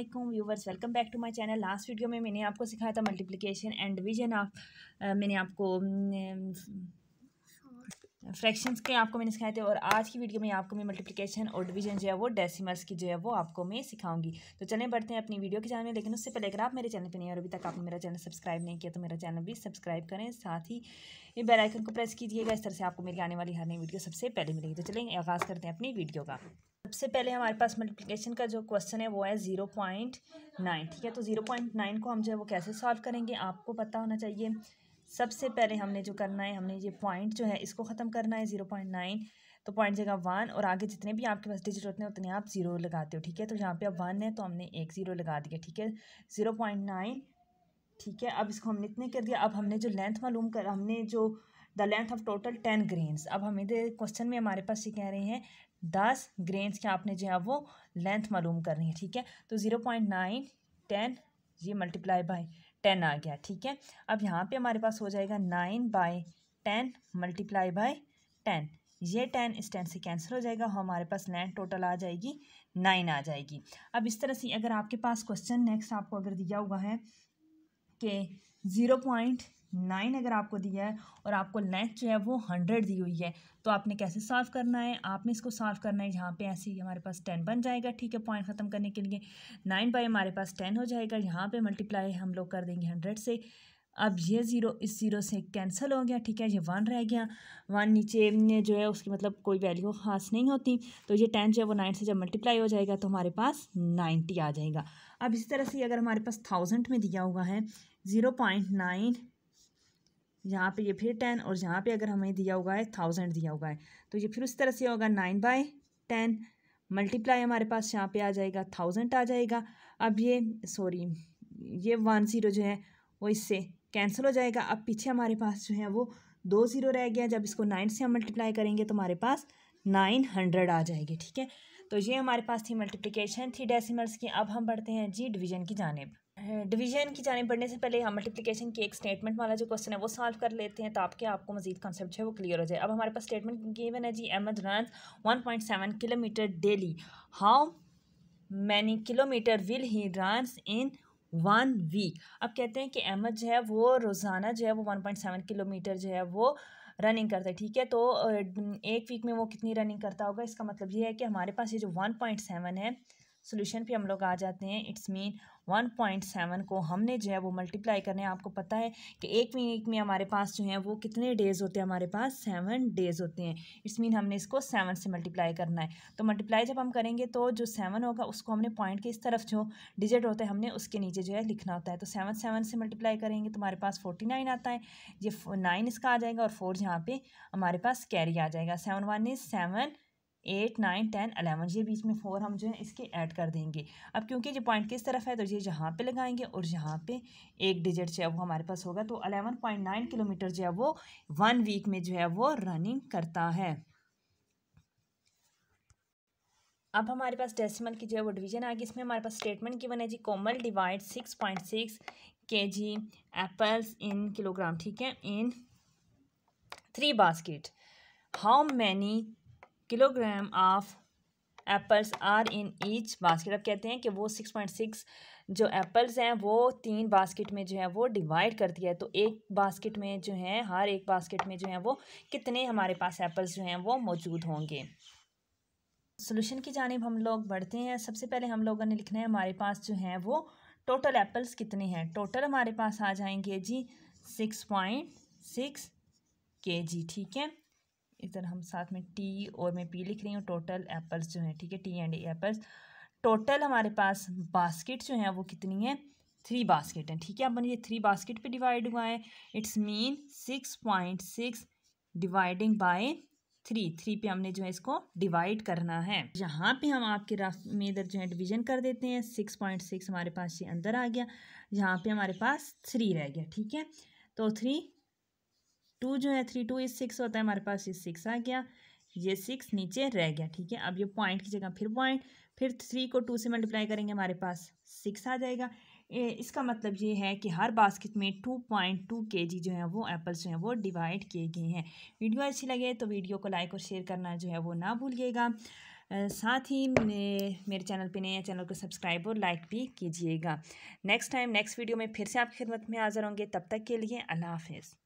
Aslam viewers welcome back to my channel last video में मैंने आपको सिखाया था मल्टीप्लिकेशन एंड डिवीजन ऑफ मैंने आपको फ्रैक्शंस के आपको मैंने सिखाए थे और आज की वीडियो में आपको मैं मल्टीप्लिकेशन और डिवीजन जो है वो डेसिमल्स की जो है वो आपको मैं सिखाऊंगी तो चलें बढ़ते हैं अपनी वीडियो के चैनल में लेकिन उससे पहले अगर आप मेरे चैनल पर नहीं और अभी तक आपने मेरा चैनल सब्सक्राइब नहीं किया तो मेरा चैनल भी सब्सक्राइब करें साथ ही बेलाइकन को प्रेस कीजिएगा इस तरह से आपको मेरी आने वाली हर नई वीडियो सबसे पहले मिलेगी तो चलें आगाज़ करते हैं अपनी वीडियो का सबसे पहले हमारे पास मल्टीप्लिकेशन का जो क्वेश्चन है वो है ज़ीरो पॉइंट नाइन ठीक है तो ज़ीरो पॉइंट नाइन को हम जो है वो कैसे सॉल्व करेंगे आपको पता होना चाहिए सबसे पहले हमने जो करना है हमने ये पॉइंट जो है इसको ख़त्म करना है ज़ीरो पॉइंट नाइन तो पॉइंट जगह वन और आगे जितने भी आपके पास डिजिट होते हैं उतने आप ज़ीरो लगाते हो ठीक है तो यहाँ पे अब वन है तो हमने एक ज़ीरो लगा दिया ठीक है ज़ीरो पॉइंट नाइन ठीक है अब इसको हमने इतने कर दिया अब हमने जो लेंथ मालूम कर हमने जो the length of total ten grains अब हमें क्वेश्चन में हमारे पास ये कह रहे हैं दस ग्रेन्स के आपने जो है वो लेंथ मालूम करनी है ठीक है तो ज़ीरो पॉइंट नाइन टेन ये मल्टीप्लाई बाई टेन आ गया ठीक है अब यहाँ पे हमारे पास हो जाएगा nine by ten multiply by ten ये टेन इस टेन से कैंसिल हो जाएगा हमारे पास लेंथ टोटल आ जाएगी नाइन आ जाएगी अब इस तरह से अगर आपके पास क्वेश्चन नेक्स्ट आपको अगर दिया हुआ है कि ज़ीरो पॉइंट नाइन अगर आपको दिया है और आपको लेंथ जो है वो हंड्रेड दी हुई है तो आपने कैसे साफ करना है आपने इसको साफ करना है यहाँ पे ऐसे ही हमारे पास टेन बन जाएगा ठीक है पॉइंट ख़त्म करने के लिए नाइन बाई हमारे पास टेन हो जाएगा यहाँ पे मल्टीप्लाई हम लोग कर देंगे हंड्रेड से अब ये ज़ीरो इस ज़ीरो से कैंसिल हो गया ठीक है ये वन रह गया वन नीचे ने जो है उसकी मतलब कोई वैल्यू खास नहीं होती तो ये टेन जो है वो नाइन से जब मल्टीप्लाई हो जाएगा तो हमारे पास नाइन्टी आ जाएगा अब इसी तरह से अगर हमारे पास थाउजेंड में दिया हुआ है ज़ीरो पॉइंट नाइन यहाँ पे ये फिर टेन और यहाँ पे अगर हमें दिया हुआ है थाउजेंड दिया हुआ है तो ये फिर उस तरह से होगा नाइन बाय टेन मल्टीप्लाई हमारे पास यहाँ पे आ जाएगा थाउजेंड आ जाएगा अब ये सॉरी ये वन ज़ीरो जो है वो इससे कैंसिल हो जाएगा अब पीछे हमारे पास जो है वो दो ज़ीरो रह गया जब इसको नाइन से हम मल्टीप्लाई करेंगे तो हमारे पास नाइन हंड्रेड आ जाएगी ठीक है तो ये हमारे पास थी मल्टीप्लिकेशन थी डेसिमल्स की अब हम बढ़ते हैं जी डिवीजन की जानब डिवीजन की जानब बढ़ने से पहले हम मल्टीप्लिकेशन की एक स्टेटमेंट वाला जो क्वेश्चन है वो सॉल्व कर लेते हैं ताकि आपको मजीद कॉन्सेप्ट जो है वो क्लियर हो जाए अब हमारे पास स्टेटमेंट गिवन है जी Ahmad run one point seven kilometre daily how many kilometre will he run in one week अब कहते हैं कि अहमद जो है वो रोज़ाना जो है वो वन पॉइंट सेवन किलोमीटर जो है वो रनिंग करता है ठीक है तो एक वीक में वो कितनी रनिंग करता होगा इसका मतलब ये है कि हमारे पास ये जो वन पॉइंट सेवन है सोल्यूशन पे हम लोग आ जाते हैं it's mean one point seven को हमने जो है वो मल्टीप्लाई करने आपको पता है कि एक वीक में हमारे पास जो है वो कितने डेज़ होते हैं हमारे पास सेवन डेज़ होते हैं इट्स मीन हमने इसको सेवन से मल्टीप्लाई करना है तो मल्टीप्लाई जब हम करेंगे तो जो सेवन होगा उसको हमने पॉइंट के इस तरफ जो डिजिट होता है हमने उसके नीचे जो है लिखना होता है तो सेवन सेवन से मल्टीप्लाई करेंगे तो हमारे पास फोर्टी नाइन आता है ये नाइन इसका आ जाएगा और फोर यहाँ पर हमारे पास कैरी आ जाएगा seven one is seven eight nine ten eleven ये बीच में फोर हम जो है इसके ऐड कर देंगे अब क्योंकि ये पॉइंट किस तरफ है तो ये जहाँ पे लगाएंगे और जहाँ पे एक डिजिट जो है वो हमारे पास होगा तो अलेवन पॉइंट नाइन किलोमीटर जो है वो वन वीक में जो है वो रनिंग करता है अब हमारे पास डेसिमल की जो है वो डिवीजन आ गई इसमें हमारे पास स्टेटमेंट की बना है जी Komal divide six point six K G apples in kilogram ठीक है in three basket how many kilogram of apples are in each basket अब कहते हैं कि वो सिक्स पॉइंट सिक्स जो एप्पल्स हैं वो तीन बास्केट में जो है वो डिवाइड करती है तो एक बास्केट में जो है हर एक बास्केट में जो है वो कितने हमारे पास एप्पल्स जो हैं वो मौजूद होंगे सोल्यूशन की जानब हम लोग बढ़ते हैं सबसे पहले हम लोगों ने लिखना है हमारे पास जो है वो टोटल एप्पल्स कितने हैं टोटल हमारे पास आ जाएंगे जी सिक्स पॉइंट सिक्स के जी ठीक है इधर हम साथ में टी और मैं पी लिख रही हूँ टोटल एप्पल्स जो हैं ठीक है टी एंड एप्पल्स टोटल हमारे पास बास्केट जो हैं वो कितनी हैं थ्री बास्केट हैं ठीक है अपन ये थ्री बास्केट पे डिवाइड हुआ है it's mean six point six dividing by three three पे हमने जो है इसको डिवाइड करना है यहाँ पे हम आपके रफ में इधर जो है डिवीजन कर देते हैं सिक्स पॉइंट सिक्स हमारे पास ये अंदर आ गया यहाँ पे हमारे पास थ्री रह गया ठीक है तो थ्री टू जो है थ्री टू इज सिक्स होता है हमारे पास ये सिक्स आ गया ये सिक्स नीचे रह गया ठीक है अब ये पॉइंट की जगह फिर पॉइंट फिर थ्री को टू से मल्टीप्लाई करेंगे हमारे पास सिक्स आ जाएगा ए, इसका मतलब ये है कि हर बास्केट में two point two K G जो है वो एप्पल्स जो हैं वो डिवाइड किए गए हैं वीडियो अच्छी लगे तो वीडियो को लाइक और शेयर करना जो है वो ना भूलिएगा साथ ही मेरे चैनल पे नए चैनल को सब्सक्राइब और लाइक भी कीजिएगा नेक्स्ट टाइम नेक्स्ट वीडियो में फिर से आपकी खिदमत में हाजिर होंगे तब तक के लिए अल्लाह हाफिज़